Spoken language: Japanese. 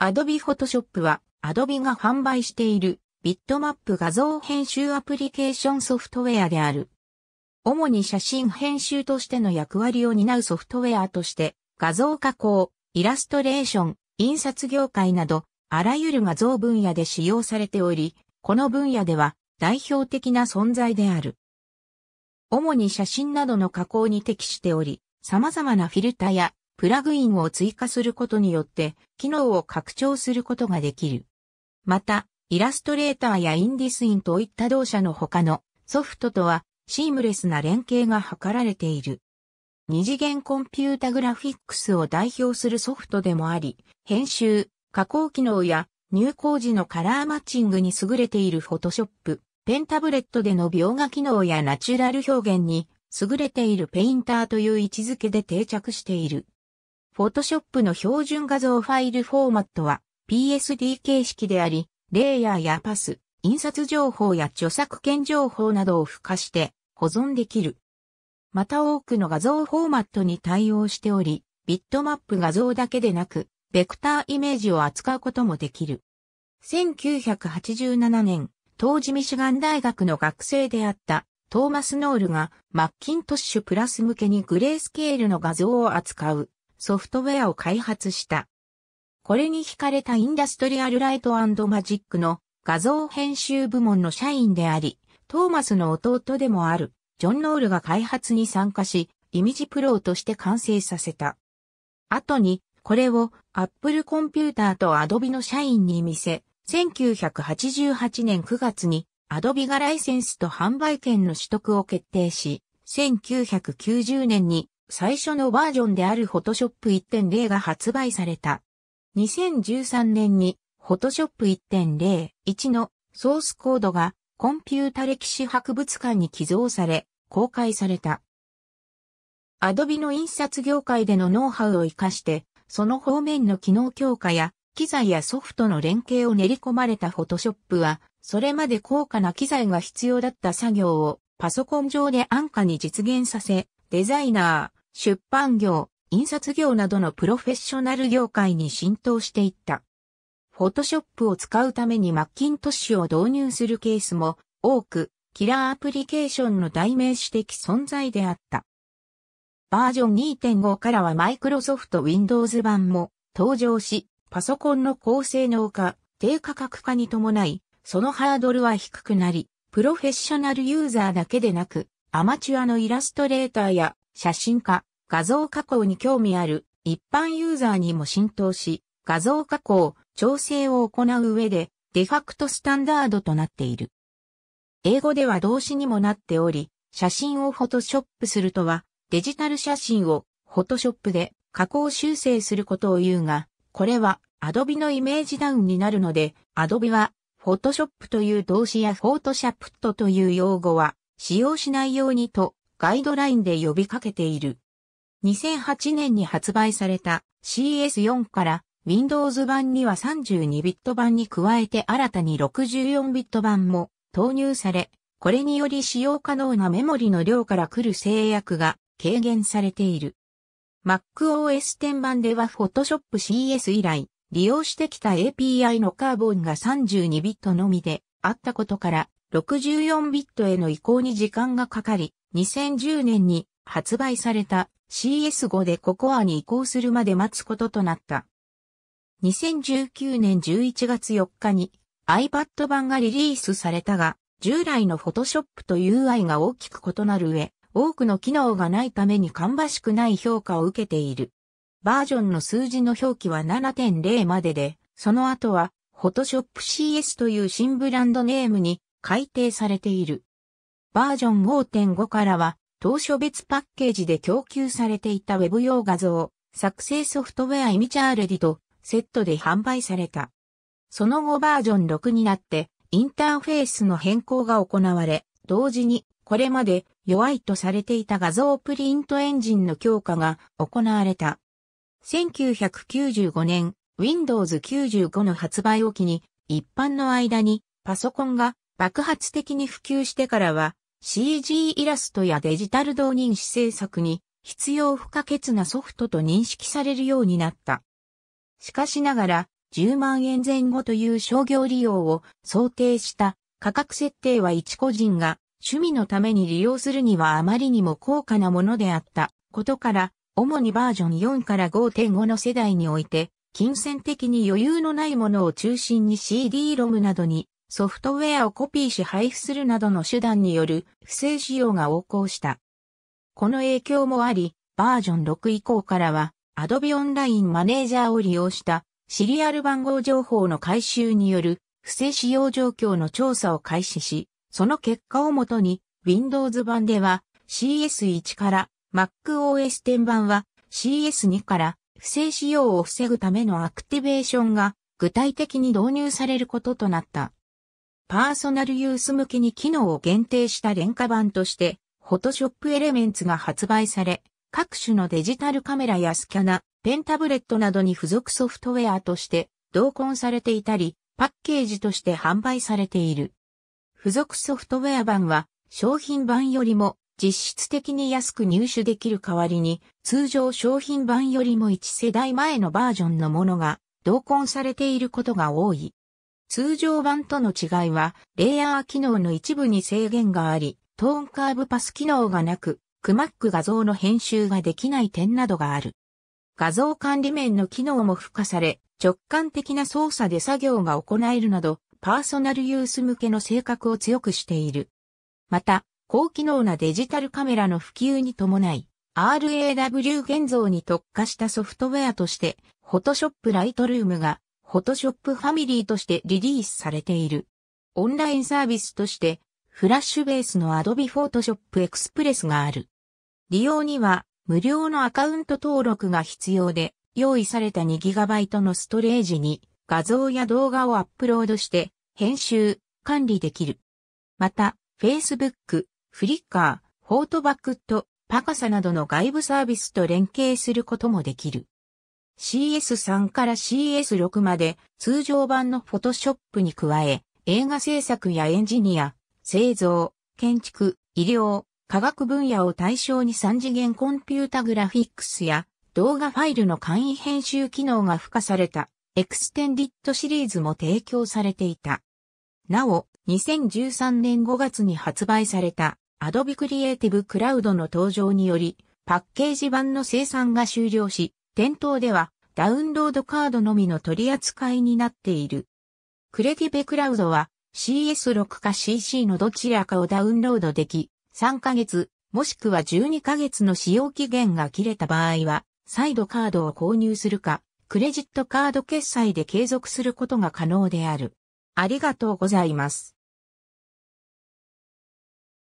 Adobe Photoshop は Adobe が販売しているビットマップ画像編集アプリケーションソフトウェアである。主に写真編集としての役割を担うソフトウェアとして画像加工、イラストレーション、印刷業界などあらゆる画像分野で使用されており、この分野では代表的な存在である。主に写真などの加工に適しており、様々なフィルタやプラグインを追加することによって機能を拡張することができる。また、イラストレーターやインディスインといった同社の他のソフトとはシームレスな連携が図られている。二次元コンピュータグラフィックスを代表するソフトでもあり、編集、加工機能や入稿時のカラーマッチングに優れているフォトショップ、ペンタブレットでの描画機能やナチュラル表現に優れているペインターという位置づけで定着している。Photoshop の標準画像ファイルフォーマットは PSD 形式であり、レイヤーやパス、印刷情報や著作権情報などを付加して保存できる。また多くの画像フォーマットに対応しており、ビットマップ画像だけでなく、ベクターイメージを扱うこともできる。1987年、当時ミシガン大学の学生であったトーマス・ノールがマッキントッシュプラス向けにグレースケールの画像を扱うソフトウェアを開発した。これに惹かれたインダストリアルライトマジックの画像編集部門の社員であり、トーマスの弟でもあるジョン・ノールが開発に参加し、イミジプロとして完成させた。後に、これを Apple コンピューターと Adobe の社員に見せ、1988年9月に Adobe がライセンスと販売権の取得を決定し、1990年に最初のバージョンである Photoshop 1.0が発売された。2013年に Photoshop 1.0.1のソースコードがコンピュータ歴史博物館に寄贈され、公開された。Adobe の印刷業界でのノウハウを活かして、その方面の機能強化や機材やソフトの連携を練り込まれた Photoshop は、それまで高価な機材が必要だった作業をパソコン上で安価に実現させ、デザイナー、出版業、印刷業などのプロフェッショナル業界に浸透していった。フォトショップを使うためにマッキントッシュを導入するケースも多く、キラーアプリケーションの代名詞的存在であった。バージョン2.5からはマイクロソフト Windows 版も登場し、パソコンの高性能化、低価格化に伴い、そのハードルは低くなり、プロフェッショナルユーザーだけでなく、アマチュアのイラストレーターや写真家、画像加工に興味ある一般ユーザーにも浸透し、画像加工、調整を行う上で、デファクトスタンダードとなっている。英語では動詞にもなっており、写真をフォトショップするとは、デジタル写真をフォトショップで加工修正することを言うが、これは Adobe のイメージダウンになるので、Adobe はフォトショップという動詞やフォートシャプットという用語は使用しないようにとガイドラインで呼びかけている。2008年に発売された CS4 から Windows 版には32ビット版に加えて新たに64ビット版も投入され、これにより使用可能なメモリの量から来る制約が軽減されている。MacOS 10版では Photoshop CS 以来、利用してきた API のカーボンが32ビットのみであったことから、64ビットへの移行に時間がかかり、2010年に発売された CS5 でココアに移行するまで待つこととなった。2019年11月4日に iPad 版がリリースされたが、従来の Photoshop と UI が大きく異なる上、多くの機能がないために芳しくない評価を受けている。バージョンの数字の表記は7.0までで、その後は Photoshop CS という新ブランドネームに改定されている。バージョン5.5からは、当初別パッケージで供給されていたウェブ用画像、作成ソフトウェアイミチャーレディとセットで販売された。その後バージョン6になって、インターフェースの変更が行われ、同時に、これまで弱いとされていた画像プリントエンジンの強化が行われた。1995年、Windows 95の発売を機に、一般の間にパソコンが爆発的に普及してからは CG イラストやデジタル導入し制作に必要不可欠なソフトと認識されるようになった。しかしながら10万円前後という商業利用を想定した価格設定は一個人が趣味のために利用するにはあまりにも高価なものであったことから主にバージョン4から5.5の世代において金銭的に余裕のないものを中心に CD ロムなどにソフトウェアをコピーし配布するなどの手段による不正使用が横行した。この影響もあり、バージョン6以降からは、Adobe オンラインマネージャーを利用したシリアル番号情報の回収による不正使用状況の調査を開始し、その結果をもとに Windows 版では CS1 から MacOS 10版は CS2 から不正使用を防ぐためのアクティベーションが具体的に導入されることとなった。パーソナルユース向けに機能を限定した廉価版として、フォトショップエレメンツが発売され、各種のデジタルカメラやスキャナ、ペンタブレットなどに付属ソフトウェアとして同梱されていたり、パッケージとして販売されている。付属ソフトウェア版は商品版よりも実質的に安く入手できる代わりに、通常商品版よりも1世代前のバージョンのものが同梱されていることが多い。通常版との違いは、レイヤー機能の一部に制限があり、トーンカーブパス機能がなく、クマック画像の編集ができない点などがある。画像管理面の機能も付加され、直感的な操作で作業が行えるなど、パーソナルユース向けの性格を強くしている。また、高機能なデジタルカメラの普及に伴い、RAW 現像に特化したソフトウェアとして、Photoshop Lightroom がフォトショップファミリーとしてリリースされている。オンラインサービスとして、フラッシュベースの Adobe Photoshop Express がある。利用には、無料のアカウント登録が必要で、用意された 2GB のストレージに画像や動画をアップロードして編集、管理できる。また、Facebook、Flickr、フォートバックと a s a などの外部サービスと連携することもできる。CS3 から CS6 まで通常版のフォトショップに加え、映画制作やエンジニア、製造、建築、医療、科学分野を対象に3次元コンピュータグラフィックスや動画ファイルの簡易編集機能が付加されたエクステンディットシリーズも提供されていた。なお、2013年5月に発売された Adobe Creative Cloud の登場により、パッケージ版の生産が終了し、店頭ではダウンロードカードのみの取り扱いになっている。クレディベクラウドは CS6 か CC のどちらかをダウンロードでき、3ヶ月、もしくは12ヶ月の使用期限が切れた場合は、再度カードを購入するか、クレジットカード決済で継続することが可能である。ありがとうございます。